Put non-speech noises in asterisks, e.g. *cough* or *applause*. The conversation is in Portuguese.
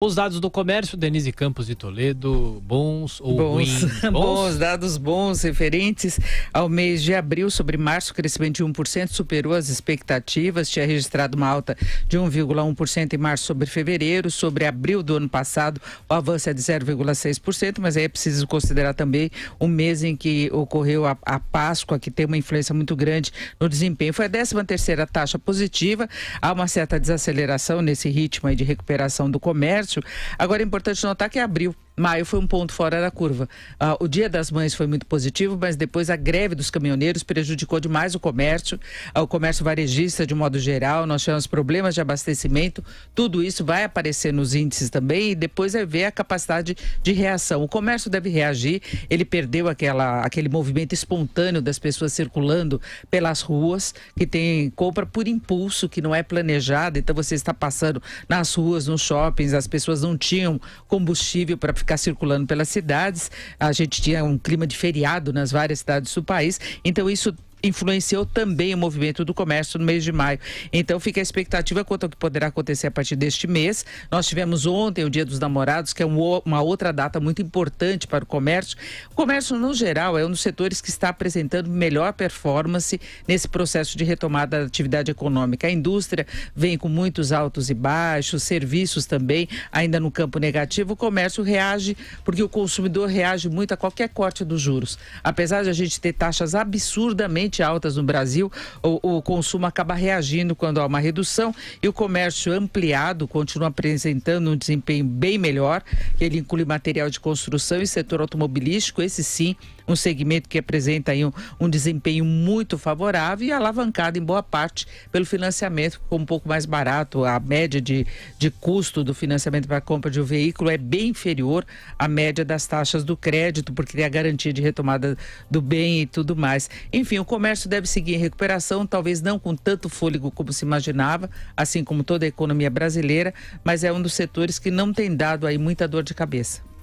Os dados do comércio, Denise Campos de Toledo, bons ou bons, ruins? *laughs* Bons? bons dados bons referentes ao mês de abril sobre março, crescimento de 1% superou as expectativas, tinha registrado uma alta de 1,1% em março sobre fevereiro, sobre abril do ano passado o avanço é de 0,6%, mas aí é preciso considerar também o mês em que ocorreu a, a Páscoa, que tem uma influência muito grande no desempenho. Foi a 13 terceira taxa positiva, há uma certa desaceleração nesse ritmo de recuperação do comércio, Agora é importante notar que é abril. Maio foi um ponto fora da curva. Ah, o Dia das Mães foi muito positivo, mas depois a greve dos caminhoneiros prejudicou demais o comércio, ah, o comércio varejista de modo geral. Nós tivemos problemas de abastecimento. Tudo isso vai aparecer nos índices também e depois é ver a capacidade de reação. O comércio deve reagir. Ele perdeu aquela, aquele movimento espontâneo das pessoas circulando pelas ruas, que tem compra por impulso, que não é planejada. Então você está passando nas ruas, nos shoppings, as pessoas não tinham combustível para ficar ficar circulando pelas cidades. A gente tinha um clima de feriado nas várias cidades do país, então isso influenciou também o movimento do comércio no mês de maio. Então fica a expectativa quanto ao que poderá acontecer a partir deste mês. Nós tivemos ontem o Dia dos Namorados, que é uma outra data muito importante para o comércio. O comércio, no geral, é um dos setores que está apresentando melhor performance nesse processo de retomada da atividade econômica. A indústria vem com muitos altos e baixos, serviços também, ainda no campo negativo. O comércio reage porque o consumidor reage muito a qualquer corte dos juros. Apesar de a gente ter taxas absurdamente altas no Brasil, o, o consumo acaba reagindo quando há uma redução e o comércio ampliado continua apresentando um desempenho bem melhor. Ele inclui material de construção e setor automobilístico, esse sim, um segmento que apresenta aí um, um desempenho muito favorável e alavancado em boa parte pelo financiamento, ficou um pouco mais barato. A média de, de custo do financiamento para a compra de um veículo é bem inferior à média das taxas do crédito, porque tem a garantia de retomada do bem e tudo mais. Enfim, o comércio deve seguir em recuperação, talvez não com tanto fôlego como se imaginava, assim como toda a economia brasileira, mas é um dos setores que não tem dado aí muita dor de cabeça.